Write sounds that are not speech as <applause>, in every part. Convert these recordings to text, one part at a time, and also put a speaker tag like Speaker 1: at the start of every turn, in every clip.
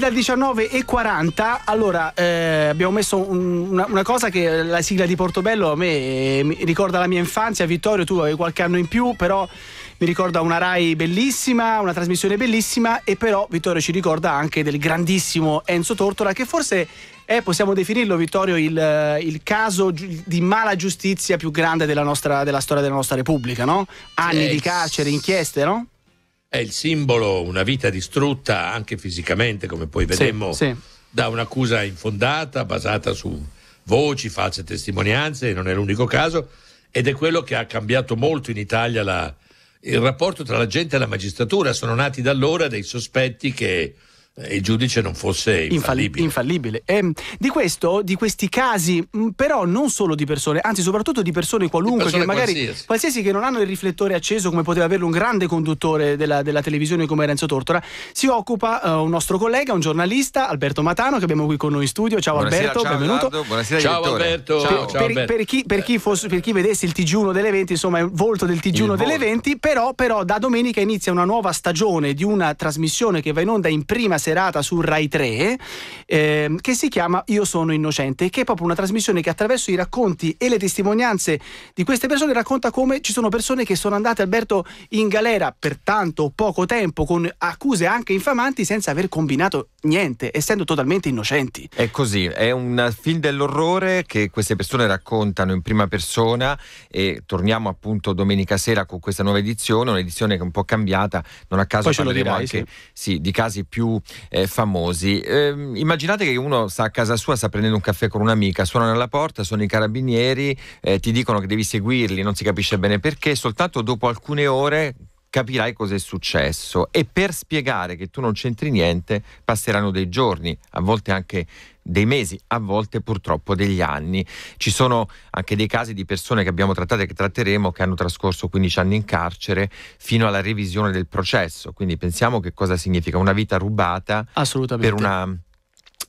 Speaker 1: capita alle 19.40. Allora, eh, abbiamo messo un, una, una, cosa che la sigla di Portobello a me eh, ricorda la mia infanzia. Vittorio, tu avevi qualche anno in più, però mi ricorda una Rai bellissima, una trasmissione bellissima. E però Vittorio ci ricorda anche del grandissimo Enzo Tortora, che forse è, eh, possiamo definirlo, Vittorio, il, eh, il, caso di mala giustizia più grande della, nostra, della storia della nostra Repubblica, no? Anni eh, di carcere, inchieste, no?
Speaker 2: è il simbolo, una vita distrutta anche fisicamente, come poi vedemmo, sì, sì. da un'accusa infondata basata su voci, false testimonianze, non è l'unico caso, ed è quello che ha cambiato molto in Italia la, il rapporto tra la gente e la magistratura. Sono nati da allora dei sospetti che il giudice non fosse
Speaker 1: infallibile. infallibile. Eh, di, questo, di questi casi, però non solo di persone, anzi soprattutto di persone qualunque, di persone che magari qualsiasi.
Speaker 2: qualsiasi. che non hanno
Speaker 1: il riflettore acceso come poteva averlo un grande conduttore della, della televisione come Renzo Tortora, si occupa uh, un nostro collega, un giornalista, Alberto Matano, che abbiamo qui con noi in studio. Ciao buonasera, Alberto, ciao, benvenuto.
Speaker 3: Aldo,
Speaker 2: buonasera ciao direttore. Alberto. Ciao, per, ciao, per,
Speaker 1: Per, chi, per, chi fosse, per chi vedesse il TG1 delle 20, insomma il volto del TG1 delle 20, però, però da domenica inizia una nuova stagione di una trasmissione che va in onda in prima serata su Rai 3 ehm, che si chiama Io sono innocente, che è proprio una trasmissione che attraverso i racconti e le testimonianze di queste persone racconta come ci sono persone che sono andate Alberto in galera per tanto poco tempo con accuse anche infamanti senza aver combinato niente, essendo totalmente innocenti.
Speaker 3: È così, è un film dell'orrore che queste persone raccontano in prima persona e torniamo appunto domenica sera con questa nuova edizione, un'edizione che è un po' cambiata, non a caso Poi parleremo dirai, anche sì. Sì, di casi più eh, famosi. Eh, immaginate che uno sta a casa sua, sta prendendo un caffè con un'amica, suonano alla porta, sono i carabinieri, eh, ti dicono che devi seguirli, non si capisce bene perché, soltanto dopo alcune ore capirai cosa è successo e per spiegare che tu non c'entri niente passeranno dei giorni, a volte anche dei mesi, a volte purtroppo degli anni. Ci sono anche dei casi di persone che abbiamo trattato e che tratteremo che hanno trascorso 15 anni in carcere fino alla revisione del processo, quindi pensiamo che cosa significa una vita rubata per una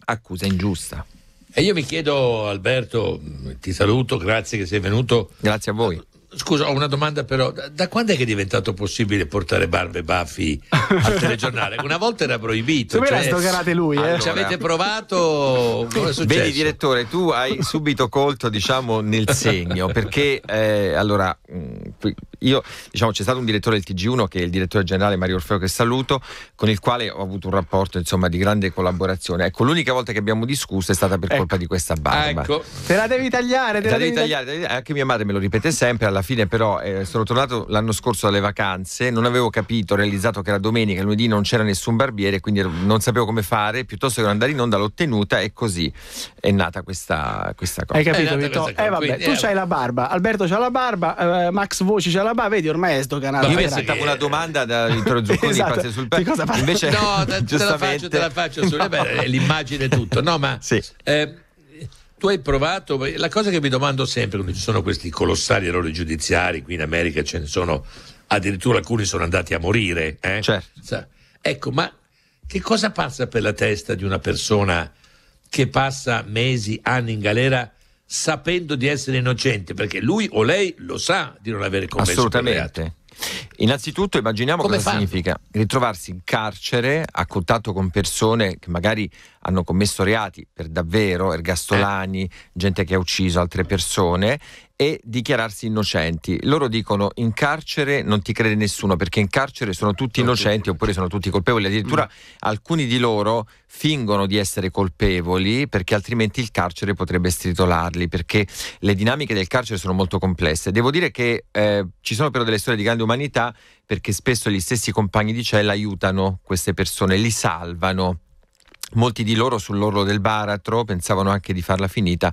Speaker 3: accusa ingiusta.
Speaker 2: E io mi chiedo, Alberto, ti saluto, grazie che sei venuto. Grazie a voi.
Speaker 3: Scusa, ho una domanda però.
Speaker 2: Da, da, quando è che è diventato possibile portare barbe e baffi al <laughs> telegiornale? Una volta era
Speaker 3: proibito. Come cioè, l'ha sdoganate lui? Eh? Ci avete provato? Vedi, direttore, tu hai subito colto, diciamo, nel <laughs> segno. Perché, eh, allora, mm, io, diciamo, c'è stato un direttore del TG1 che è il direttore generale Mario Orfeo che saluto, con il quale ho avuto un rapporto, insomma, di grande collaborazione. Ecco, l'unica volta che abbiamo discusso è stata per ecco. colpa di questa barba. Ah, ecco.
Speaker 1: Te la devi tagliare, te, te la devi tagliare.
Speaker 3: Anche mia madre me lo ripete sempre alla fine però eh, sono tornato l'anno scorso dalle vacanze, non avevo capito, realizzato che era domenica, lunedì non c'era nessun barbiere, quindi non sapevo come fare, piuttosto che andare in onda l'ho tenuta e così è nata questa, questa cosa. Hai capito Vito? Eh vabbè, tu eh. hai
Speaker 1: la barba, Alberto c'ha la barba, eh, Max Voci c'ha la barba, vedi ormai è sdoganato. Io mi aspettavo una
Speaker 3: domanda da Vittorio Zucconi esatto. sul pezzo. Invece, no, te, giustamente... te la faccio, te la faccio, sulle, eh, beh, l'immagine tutto. No, ma... Sì. Eh,
Speaker 2: tu hai provato, la cosa che mi domando sempre quando ci sono questi colossali errori giudiziari, qui in America ce ne sono, addirittura alcuni sono andati a morire. Eh? Certo. Ecco, ma che cosa passa per la testa di una persona che passa mesi, anni in galera sapendo di essere innocente? Perché lui o lei lo sa di non aver commesso Assolutamente.
Speaker 3: Innanzitutto immaginiamo Come cosa fa? significa ritrovarsi in carcere a contatto con persone che magari hanno commesso reati per davvero, ergastolani, eh. gente che ha ucciso altre persone e dichiararsi innocenti. Loro dicono in carcere non ti crede nessuno perché in carcere sono tutti innocenti oppure sono tutti colpevoli, addirittura mm. alcuni di loro fingono di essere colpevoli perché altrimenti il carcere potrebbe stritolarli perché le dinamiche del carcere sono molto complesse. Devo dire che eh, ci sono però delle storie di grande umanità perché spesso gli stessi compagni di cella aiutano queste persone, li salvano Molti di loro sull'orlo del baratro pensavano anche di farla finita,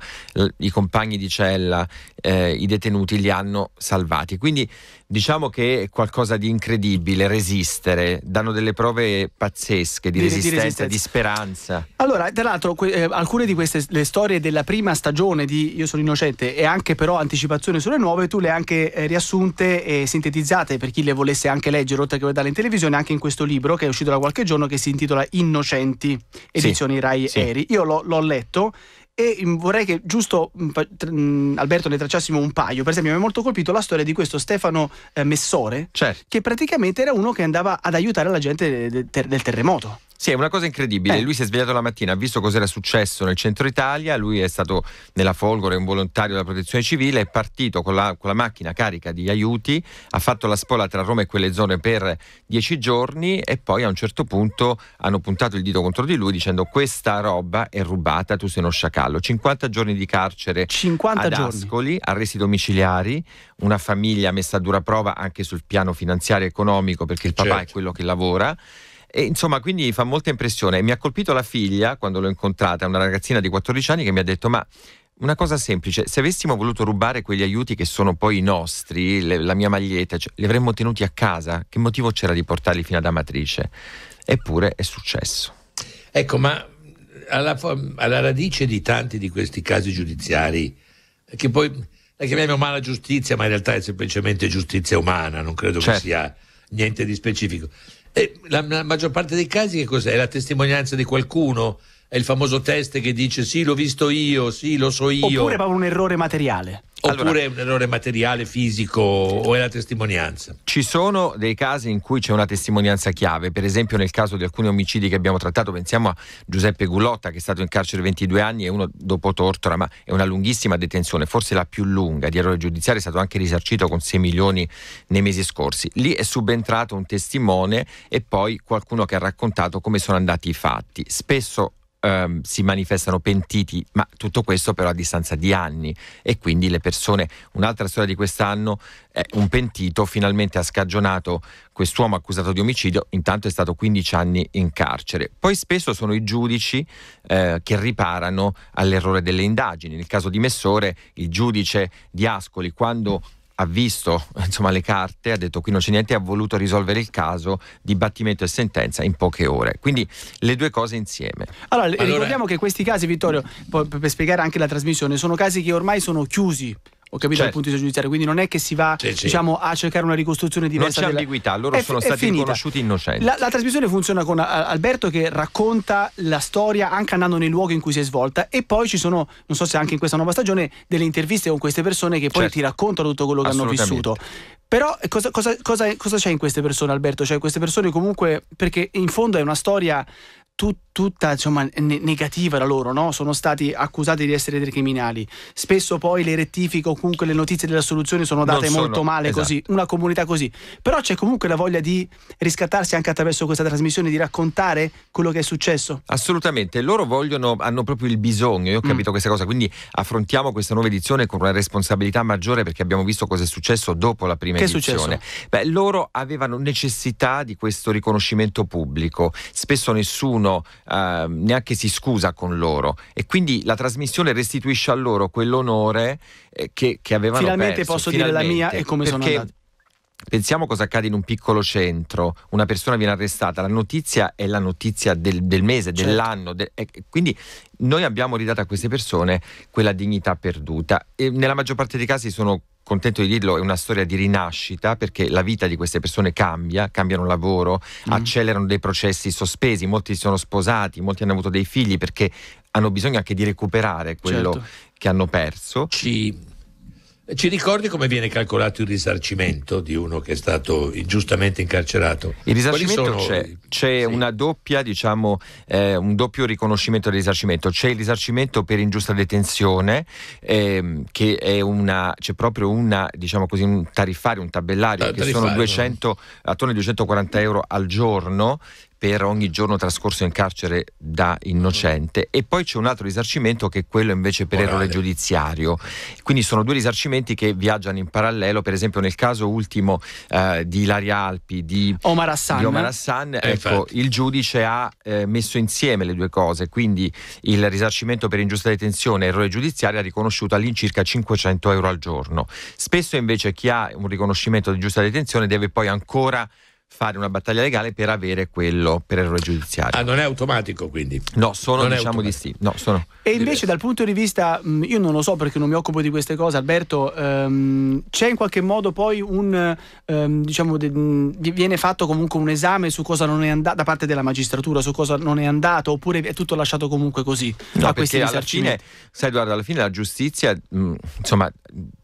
Speaker 3: i compagni di cella, eh, i detenuti li hanno salvati. Quindi diciamo che è qualcosa di incredibile resistere, danno delle prove pazzesche di, di resistenza, di, resistenza. di speranza.
Speaker 1: Allora, tra l'altro que- eh, alcune di queste le storie della prima stagione di Io sono innocente e anche però anticipazione sulle nuove, tu le hai anche eh, riassunte e sintetizzate per chi le volesse anche leggere, oltre che guardare in televisione, anche in questo libro che è uscito da qualche giorno che si intitola Innocenti edizioni sì, Rai sì. Eri. Io l'ho, l'ho letto e mm, vorrei che giusto mm, mm, Alberto ne tracciassimo un paio. Per esempio, mi ha molto colpito la storia di questo Stefano eh, Messore, certo. che praticamente era uno che andava ad aiutare la gente del terremoto.
Speaker 3: Sì, è una cosa incredibile. Eh. Lui si è svegliato la mattina, ha visto cos'era successo nel centro Italia. Lui è stato nella Folgore, un volontario della protezione civile, è partito con la, con la macchina carica di aiuti, ha fatto la spola tra Roma e quelle zone per dieci giorni e poi a un certo punto hanno puntato il dito contro di lui dicendo questa roba è rubata, tu sei uno sciacallo. 50 giorni di carcere 50 ad giorni. Ascoli, arresti domiciliari, una famiglia messa a dura prova anche sul piano finanziario e economico perché il papà certo. è quello che lavora. E, insomma, quindi fa molta impressione. Mi ha colpito la figlia quando l'ho incontrata, una ragazzina di 14 anni che mi ha detto: Ma una cosa semplice, se avessimo voluto rubare quegli aiuti che sono poi i nostri, le, la mia maglietta, cioè, li avremmo tenuti a casa, che motivo c'era di portarli fino ad Amatrice? Eppure è successo. Ecco,
Speaker 2: ma alla, alla radice di tanti di questi casi giudiziari, che poi la chiamiamo mala giustizia, ma in realtà è semplicemente giustizia umana, non credo certo. che sia niente di specifico la, la maggior parte dei casi che cos'è? La testimonianza di qualcuno? è il famoso test che dice sì, l'ho visto io, sì, lo so io.
Speaker 1: Oppure proprio un errore materiale.
Speaker 3: Oppure allora, è un
Speaker 2: errore materiale,
Speaker 3: fisico o è la testimonianza? Ci sono dei casi in cui c'è una testimonianza chiave, per esempio nel caso di alcuni omicidi che abbiamo trattato, pensiamo a Giuseppe Gullotta che è stato in carcere 22 anni e uno dopo Tortora, ma è una lunghissima detenzione, forse la più lunga di errore giudiziario, è stato anche risarcito con 6 milioni nei mesi scorsi. Lì è subentrato un testimone e poi qualcuno che ha raccontato come sono andati i fatti. Spesso ehm, si manifestano pentiti, ma tutto questo però a distanza di anni e quindi le persone, un'altra storia di quest'anno, eh, un pentito finalmente ha scagionato quest'uomo accusato di omicidio, intanto è stato 15 anni in carcere. Poi spesso sono i giudici eh, che riparano all'errore delle indagini, nel caso di Messore il giudice di Ascoli quando ha visto <laughs> insomma, le carte, ha detto qui non c'è niente, ha voluto risolvere il caso, dibattimento e sentenza in poche ore. Quindi le due cose insieme. Allora, allora ricordiamo
Speaker 1: che questi casi, Vittorio, per spiegare anche la trasmissione, sono casi che ormai sono chiusi ho capito certo. dal punto di vista giudiziario, quindi non è che si va sì, sì. Diciamo, a cercare una ricostruzione diversa. Non c'è della... ambiguità, loro è, sono è stati finita. riconosciuti innocenti. La, la, trasmissione funziona con eh, Alberto che racconta la storia anche andando nei luoghi in cui si è svolta e poi ci sono, non so se anche in questa nuova stagione, delle interviste con queste persone che poi certo. ti raccontano tutto quello che hanno vissuto. Però cosa, eh, cosa, cosa, cosa c'è in queste persone Alberto? Cioè queste persone comunque, perché in fondo è una storia tut, tutta insomma, ne- negativa da loro, no? sono stati accusati di essere dei criminali. Spesso poi le rettifiche o comunque le notizie della soluzione sono date sono, molto male esatto. così, una comunità così. Però c'è comunque la voglia di riscattarsi anche attraverso questa trasmissione, di raccontare quello che è successo.
Speaker 3: Assolutamente, loro vogliono, hanno proprio il bisogno, io ho mm. capito mm. questa cosa, quindi affrontiamo questa nuova edizione con una responsabilità maggiore perché abbiamo visto cosa è successo dopo la prima che edizione. Beh, loro avevano necessità di questo riconoscimento pubblico, spesso nessuno nessuno eh, neanche si scusa con loro e quindi la trasmissione restituisce a loro quell'onore eh, che, che, avevano finalmente perso. posso finalmente, dire la mia e come sono andato Pensiamo cosa accade in un piccolo centro, una persona viene arrestata, la notizia è la notizia del, del mese, certo. dell'anno, de, eh, quindi noi abbiamo ridato a queste persone quella dignità perduta e nella maggior parte dei casi sono contento di dirlo, è una storia di rinascita perché la vita di queste persone cambia, cambiano lavoro, mm. accelerano dei processi sospesi, molti si sono sposati, molti hanno avuto dei figli perché hanno bisogno anche di recuperare quello certo. che hanno perso. Ci ci ricordi come viene calcolato il risarcimento di uno che è stato ingiustamente incarcerato? Il risarcimento c'è, c'è sì. una doppia, diciamo, eh, un doppio riconoscimento del risarcimento. C'è il risarcimento per ingiusta detenzione, ehm, che è una, c'è proprio una, diciamo così, un tariffario, un tabellario, ah, che tariffario. sono 200, attorno ai 240 euro al giorno per ogni giorno trascorso in carcere da innocente e poi c'è un altro risarcimento che è quello invece per errore giudiziario. Quindi sono due risarcimenti che viaggiano in parallelo, per esempio nel caso ultimo eh, di Ilaria Alpi, di Omar Hassan, di Omar Hassan eh, ecco, il giudice ha eh, messo insieme le due cose, quindi il risarcimento per ingiusta detenzione e errore giudiziario ha riconosciuto all'incirca 500 euro al giorno. Spesso invece chi ha un riconoscimento di giusta detenzione deve poi ancora fare una battaglia legale per avere quello per errore giudiziario. Ah, non è automatico quindi? No, sono non diciamo distinti. No, sono
Speaker 1: e invece dal punto di vista, mm, io non lo so perché non mi occupo di queste cose, Alberto, ehm, c'è in qualche modo poi un, ehm, diciamo, de, viene fatto comunque un esame su cosa non è andato, da parte della magistratura, su cosa non è andato, oppure è tutto lasciato comunque così? No, a perché alla fine,
Speaker 3: sai Edoardo, alla fine la giustizia, mh, mm, insomma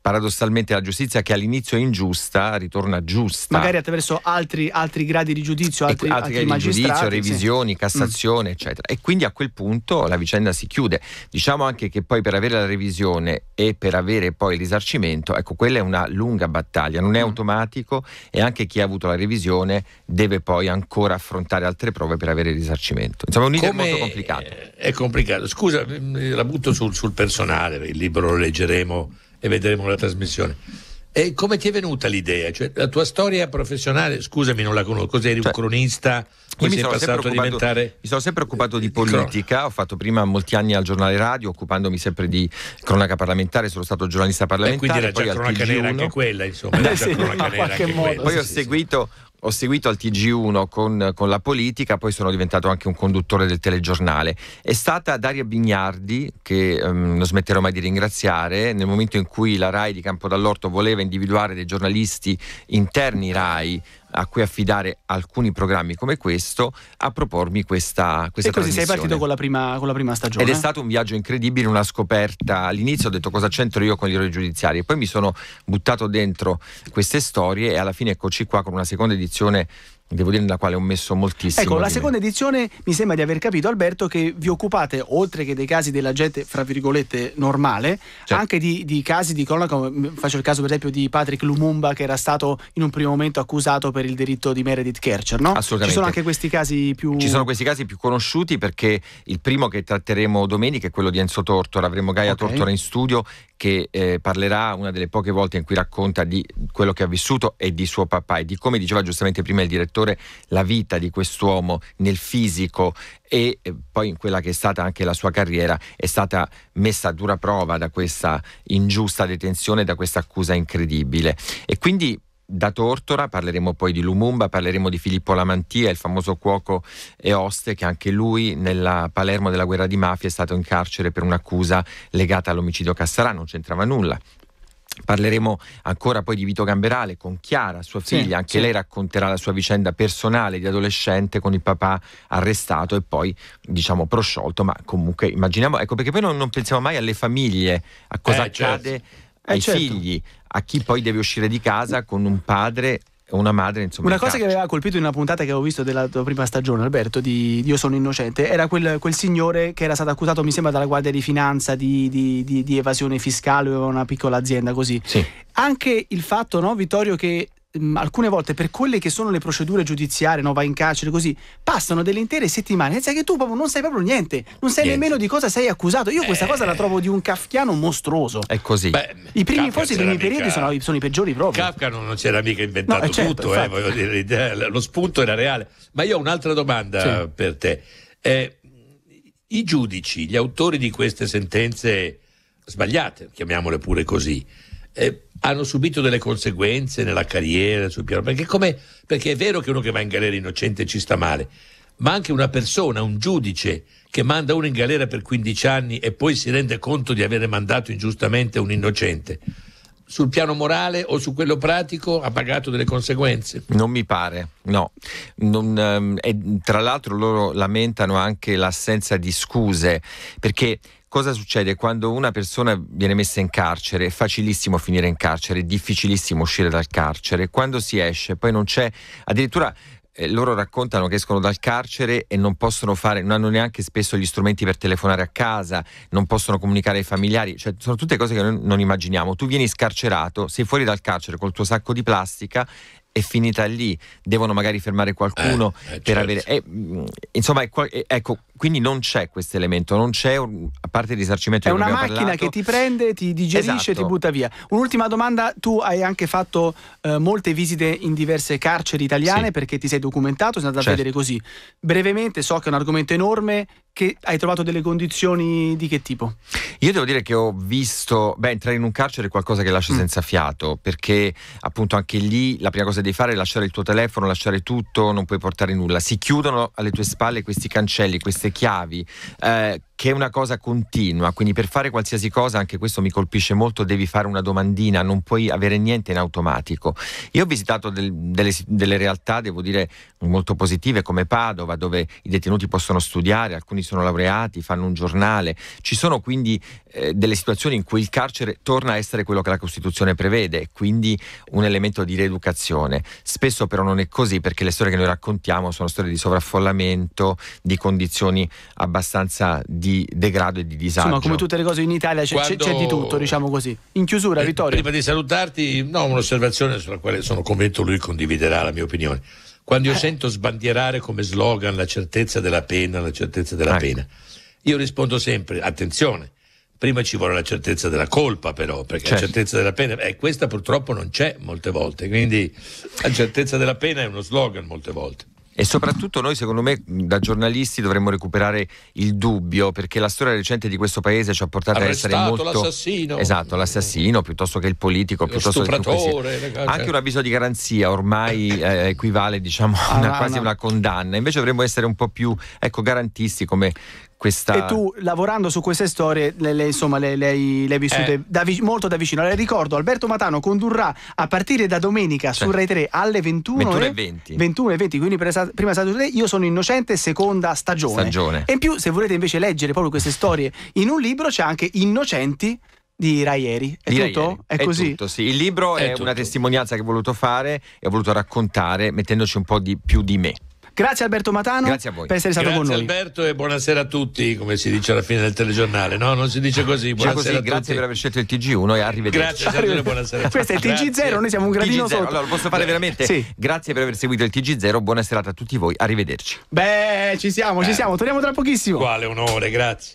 Speaker 3: paradossalmente la giustizia che all'inizio è ingiusta ritorna giusta. Magari
Speaker 1: attraverso altri, altri gradi di giudizio, altri, altri, altri gradi di giudizio, revisioni, sì. Mm. Cassazione,
Speaker 3: mm. eccetera. E quindi a quel punto la vicenda si chiude. Diciamo anche che poi per avere la revisione e per avere poi il risarcimento, ecco, quella è una lunga battaglia, non è mm. automatico e anche chi ha avuto la revisione deve poi ancora affrontare altre prove per avere il risarcimento. Insomma, è un iter molto complicato. È complicato. Scusa, mm, la butto sul, sul personale, il libro
Speaker 2: lo leggeremo e vedremo la trasmissione. E come ti è venuta l'idea? Cioè, la tua storia professionale, scusami, non la conosco, cos'eri cioè, un cronista? Poi sei passato a diventare. Mi sono
Speaker 3: sempre occupato di eh, ecco. politica, ho fatto prima molti anni al giornale radio, occupandomi sempre di cronaca parlamentare, sono stato giornalista parlamentare. E quindi era già cronaca nera anche
Speaker 2: quella, insomma. Era <laughs> sì, già cronaca nera anche modo, quella. Poi sì, ho
Speaker 3: seguito ho seguito al TG1 con, con, la politica, poi sono diventato anche un conduttore del telegiornale. È stata Daria Bignardi, che ehm, non smetterò mai di ringraziare, nel momento in cui la RAI di Campo dall'Orto voleva individuare dei giornalisti interni RAI a cui affidare alcuni programmi come questo a propormi questa, questa e così sei partito
Speaker 1: con la, prima, con la, prima, stagione ed è stato
Speaker 3: un viaggio incredibile una scoperta all'inizio ho detto cosa c'entro io con gli eroi giudiziari e poi mi sono buttato dentro queste storie e alla fine eccoci qua con una seconda edizione devo dire, nella quale ho messo moltissimo. Ecco, la seconda
Speaker 1: edizione mi sembra di aver capito, Alberto, che vi occupate, oltre che dei casi della gente, fra virgolette, normale, certo. anche di, di, casi di cronaca. Mm, faccio il caso, per esempio, di Patrick Lumumba, che era stato in un primo momento accusato per il diritto di Meredith Kercher, no? Assolutamente. Ci sono anche questi casi più. Ci sono
Speaker 3: questi casi più conosciuti perché il primo che tratteremo domenica è quello di Enzo Tortora. Avremo Gaia okay. Tortora in studio che eh, parlerà una delle poche volte in cui racconta di quello che ha vissuto e di suo papà e di come diceva giustamente prima il direttore la vita di quest'uomo nel fisico e eh, poi in quella che è stata anche la sua carriera è stata messa a dura prova da questa ingiusta detenzione, da questa accusa incredibile. E quindi da Tortora, parleremo poi di Lumumba, parleremo di Filippo Lamantia, il famoso cuoco e oste che anche lui nella Palermo della guerra di mafia è stato in carcere per un'accusa legata all'omicidio Cassarà, non c'entrava nulla. Parleremo ancora poi di Vito Gamberale con Chiara, sua figlia, sì, anche sì. lei racconterà la sua vicenda personale di adolescente con il papà arrestato e poi diciamo prosciolto, ma comunque immaginiamo, ecco perché poi non, non pensiamo mai alle famiglie, a cosa eh, certo. accade. Certo eh, ai certo. figli, a chi poi deve uscire di casa con un padre una madre, insomma. Una cosa calcio.
Speaker 1: che aveva colpito in una puntata che avevo visto della tua prima stagione, Alberto, di Io sono innocente, era quel, quel signore che era stato accusato, mi sembra, dalla Guardia di Finanza di, di, di, di evasione fiscale, aveva una piccola azienda così. Sì. Anche il fatto, no, Vittorio, che Mm, alcune volte per quelle che sono le procedure giudiziarie, no, vai in carcere così, passano delle intere settimane senza che tu proprio non sai proprio niente, non sai niente. nemmeno di cosa sei accusato. Io questa eh. cosa la trovo di un kafkiano mostruoso.
Speaker 2: È così. Beh, I primi, Kafka forse i primi periodi sono, sono, i peggiori proprio. Kafka non, non c'era mica inventato no, eh, certo, tutto, eh, dire, lo spunto era reale. Ma io ho un'altra domanda sì. per te. Eh, I giudici, gli autori di queste sentenze sbagliate, chiamiamole pure così, eh, hanno subito delle conseguenze nella carriera, sul piano. Perché, perché, è vero che uno che va in galera innocente ci sta male, ma anche una persona, un giudice che manda uno in galera per 15 anni e poi si rende conto di aver mandato ingiustamente un innocente sul piano morale o su quello pratico ha pagato delle
Speaker 3: conseguenze. Non mi pare, no. Non, eh, tra l'altro loro lamentano anche l'assenza di scuse, perché cosa succede? Quando una persona viene messa in carcere è facilissimo finire in carcere, è difficilissimo uscire dal carcere, quando si esce poi non c'è, addirittura eh, loro raccontano che escono dal carcere e non possono fare, non hanno neanche spesso gli strumenti per telefonare a casa, non possono comunicare ai familiari, cioè sono tutte cose che noi non immaginiamo. Tu vieni scarcerato, sei fuori dal carcere col tuo sacco di plastica è finita lì, devono magari fermare qualcuno eh, eh, per certo. avere... Eh, insomma, eh, ecco, quindi non c'è questo elemento, non c'è un, a parte il risarcimento. È una macchina parlato. che ti prende,
Speaker 1: ti digerisce, esatto. ti butta via. Un'ultima domanda, tu hai anche fatto eh, molte visite in diverse carceri italiane sì. perché ti sei documentato, sei andato certo. a vedere così. Brevemente, so che è un argomento enorme, che hai trovato delle condizioni di che tipo?
Speaker 3: Io devo dire che ho visto, beh, entrare in un carcere è qualcosa che lascia mm. senza fiato, perché appunto anche lì la prima cosa che devi fare è lasciare il tuo telefono, lasciare tutto, non puoi portare nulla. Si chiudono alle tue spalle questi cancelli, queste chiavi. Eh, che è una cosa continua, quindi per fare qualsiasi cosa, anche questo mi colpisce molto, devi fare una domandina, non puoi avere niente in automatico. Io ho visitato del, delle, delle, realtà, devo dire, molto positive come Padova, dove i detenuti possono studiare, alcuni sono laureati, fanno un giornale, ci sono quindi eh, delle situazioni in cui il carcere torna a essere quello che la Costituzione prevede, quindi un elemento di rieducazione. Spesso però non è così perché le storie che noi raccontiamo sono storie di sovraffollamento, di condizioni abbastanza diverse di degrado e di disagio. Insomma, come tutte
Speaker 1: le cose in Italia c'è, Quando... c'è di tutto, diciamo così. In
Speaker 2: chiusura, eh, Vittorio. Prima di salutarti, no, un'osservazione sulla quale sono convinto lui condividerà la mia opinione. Quando io eh. sento sbandierare come slogan la certezza della pena, la certezza della ecco. pena, io rispondo sempre, attenzione, prima ci vuole la certezza della colpa però, perché certo. la certezza della pena, eh, questa purtroppo non c'è molte volte, quindi la
Speaker 3: certezza della pena è uno slogan molte volte. E soprattutto noi, secondo me, da giornalisti dovremmo recuperare il dubbio, perché la storia recente di questo paese ci ha portato Arrestato a essere molto... l'assassino. Esatto, l'assassino, piuttosto che il politico, Lo piuttosto che... il eh, cioè. Anche un avviso di garanzia ormai eh, equivale, diciamo, a ah, quasi una condanna. Invece dovremmo essere un po' più, ecco, garantisti come, questa... E tu
Speaker 1: lavorando su queste storie le, le, insomma le, hai vissute eh. da vi, molto da vicino. Le ricordo Alberto Matano condurrà a partire da domenica cioè, su Rai 3 alle 21, 21 e 20. 21 e 20 quindi presa, prima stato 3 io sono innocente seconda stagione. stagione. E in più se volete invece leggere proprio queste storie in un libro c'è anche Innocenti di Raieri. È di tutto? Raieri.
Speaker 3: È, è Tutto, sì. Il libro è, è una testimonianza che ho voluto fare e ho voluto raccontare mettendoci un po' di più di me.
Speaker 1: Grazie Alberto Matano Grazie a voi. per essere stato grazie con noi. Grazie
Speaker 3: Alberto
Speaker 2: e buonasera a tutti, come si dice alla fine del telegiornale. No, non si dice così. Diciamo buonasera così, grazie per aver scelto
Speaker 3: il TG1 e arrivederci. Grazie, arrivederci. buonasera. Questo è il TG0, noi siamo un gradino TG0. sotto. Allora, posso fare eh, veramente? Sì. Grazie per aver seguito il TG0, buona serata a tutti voi, arrivederci.
Speaker 1: Beh, ci siamo, eh. ci siamo, torniamo tra pochissimo. Quale
Speaker 3: onore, grazie.